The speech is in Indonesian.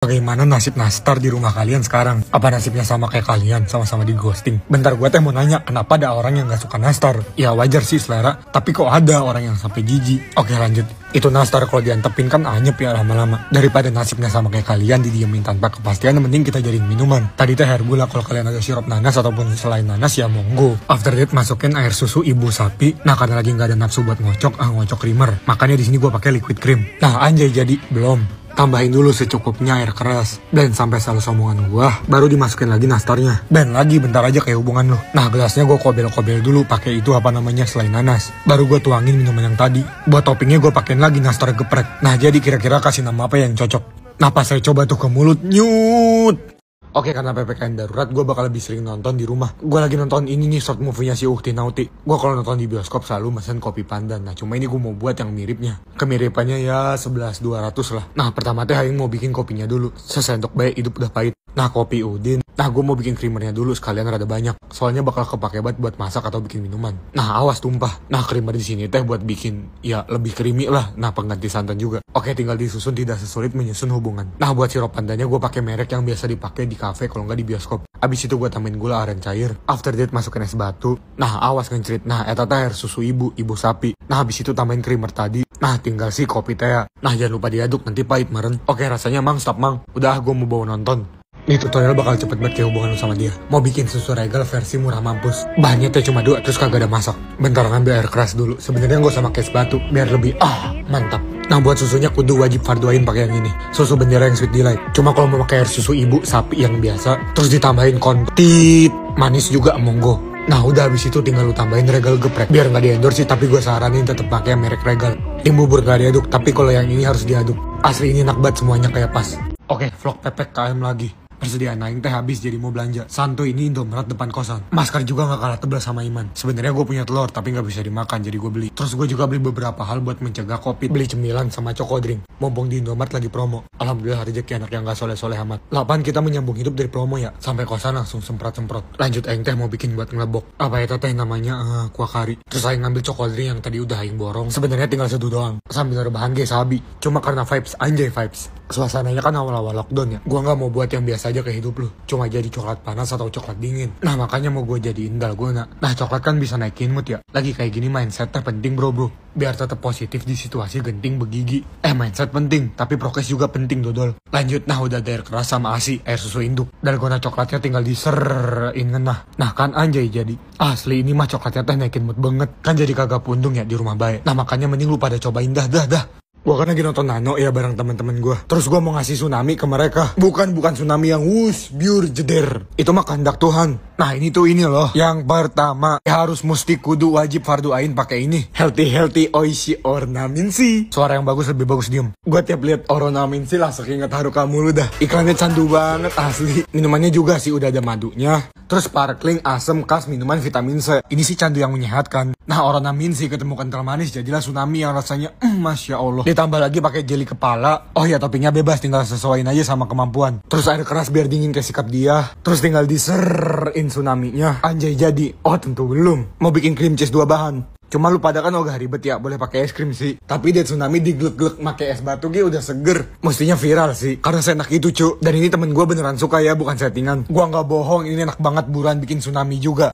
Bagaimana nasib Nastar di rumah kalian sekarang? Apa nasibnya sama kayak kalian, sama-sama di ghosting? Bentar gue teh mau nanya, kenapa ada orang yang gak suka Nastar? Ya wajar sih selera, tapi kok ada orang yang sampai jijik? Oke lanjut, itu nastar kalau diantepin kan anyep ya lama-lama daripada nasibnya sama kayak kalian didiemin tanpa kepastian mending kita jadiin minuman tadi teh air gula kalau kalian ada sirup nanas ataupun selain nanas ya monggo after that masukin air susu ibu sapi nah karena lagi nggak ada nafsu buat ngocok ah ngocok krimer. makanya di sini gue pakai liquid cream nah anjay jadi belum tambahin dulu secukupnya air keras. Dan sampai salah omongan gua, baru dimasukin lagi nastarnya. Dan lagi bentar aja kayak hubungan lo. Nah gelasnya gua kobel-kobel dulu pakai itu apa namanya selain nanas. Baru gue tuangin minuman yang tadi. Buat toppingnya gue pakein lagi nastar geprek. Nah jadi kira-kira kasih nama apa yang cocok. Nah pas saya coba tuh ke mulut, nyut. Oke karena PPKM darurat gue bakal lebih sering nonton di rumah Gue lagi nonton ini nih short movie-nya si Uhti Nauti Gue kalau nonton di bioskop selalu mesen kopi pandan Nah cuma ini gue mau buat yang miripnya Kemiripannya ya 11-200 lah Nah pertama teh Aing mau bikin kopinya dulu Sesendok baik hidup udah pahit Nah kopi Udin, nah gue mau bikin krimernya dulu sekalian rada banyak. Soalnya bakal kepake banget buat masak atau bikin minuman. Nah awas tumpah. Nah krimer di sini teh buat bikin ya lebih creamy lah. Nah pengganti santan juga. Oke tinggal disusun tidak sesulit menyusun hubungan. Nah buat sirup pandanya gue pakai merek yang biasa dipakai di kafe kalau nggak di bioskop. Abis itu gue tambahin gula aren cair. After that masukin es batu. Nah awas ngencerit. Nah etat air susu ibu, ibu sapi. Nah abis itu tambahin krimer tadi. Nah tinggal sih kopi teh. Nah jangan lupa diaduk nanti pahit meren. Oke rasanya mang stop mang. Udah gue mau bawa nonton. Nih tutorial bakal cepet banget kayak hubungan lu sama dia. Mau bikin susu regal versi murah mampus. Bahannya tuh cuma dua terus kagak ada masak. Bentar ngambil air keras dulu. Sebenarnya gue sama pakai batu biar lebih ah mantap. Nah buat susunya kudu wajib farduain pakai yang ini Susu bendera yang sweet delight Cuma kalau mau pakai air susu ibu sapi yang biasa Terus ditambahin kontit Manis juga monggo Nah udah habis itu tinggal lu tambahin regal geprek Biar nggak diendor sih tapi gue saranin tetap pakai merek regal Ini bubur gak diaduk tapi kalau yang ini harus diaduk Asli ini enak banget semuanya kayak pas Oke vlog Pepek PPKM lagi Persediaan Aing teh habis jadi mau belanja. santuy ini Indomaret depan kosan. Masker juga nggak kalah tebel sama Iman. Sebenarnya gue punya telur tapi nggak bisa dimakan jadi gue beli. Terus gue juga beli beberapa hal buat mencegah kopi. Beli cemilan sama coko drink. Mumpung di Indomaret lagi promo. Alhamdulillah rezeki anak yang nggak soleh-soleh amat. 8 kita menyambung hidup dari promo ya. Sampai kosan langsung semprot-semprot. Lanjut Aing teh mau bikin buat ngelebok. Apa itu teh namanya uh, kuah kari. Terus Aing ngambil coko drink yang tadi udah Aing borong. Sebenarnya tinggal satu doang. Sambil rebahan ge sabi. Cuma karena vibes anjay vibes. Suasananya kan awal-awal lockdown ya. Gue nggak mau buat yang biasa aja kayak hidup lu cuma jadi coklat panas atau coklat dingin nah makanya mau gue jadiin dalgona nah coklat kan bisa naikin mood ya lagi kayak gini mindsetnya penting bro bro biar tetap positif di situasi genting begigi eh mindset penting tapi prokes juga penting dodol lanjut nah udah air keras sama asi air susu induk dan dalgona coklatnya tinggal diserin nah nah kan anjay jadi asli ini mah coklatnya teh naikin mood banget kan jadi kagak pundung ya di rumah baik nah makanya mending lu pada cobain dah dah dah Gue kan lagi nonton Nano ya bareng temen-temen gue. Terus gue mau ngasih tsunami ke mereka. Bukan, bukan tsunami yang wus, biur, jeder. Itu mah kandak Tuhan. Nah ini tuh ini loh. Yang pertama, ya harus mesti kudu wajib fardu ain pakai ini. Healthy, healthy, oishi, ornaminsi. Suara yang bagus lebih bagus diem. Gue tiap liat ornamin ornaminsi lah, Sekinget haru kamu lu dah. Iklannya candu banget asli. Minumannya juga sih udah ada madunya. Terus sparkling, asem, khas, minuman vitamin C. Ini sih candu yang menyehatkan. Nah, orang namin sih ketemu kental manis jadilah tsunami yang rasanya mm, masya Allah. Ditambah lagi pakai jelly kepala. Oh ya, topinya bebas tinggal sesuaiin aja sama kemampuan. Terus air keras biar dingin kayak sikap dia. Terus tinggal diserin tsunami nya Anjay jadi. Oh tentu belum. Mau bikin cream cheese dua bahan. Cuma lu pada kan ogah oh, ribet ya, boleh pakai es krim sih. Tapi dia tsunami diglek-glek pakai es batu gitu udah seger. Mestinya viral sih, karena saya enak itu cu. Dan ini temen gue beneran suka ya, bukan settingan. gue nggak bohong, ini enak banget buruan bikin tsunami juga.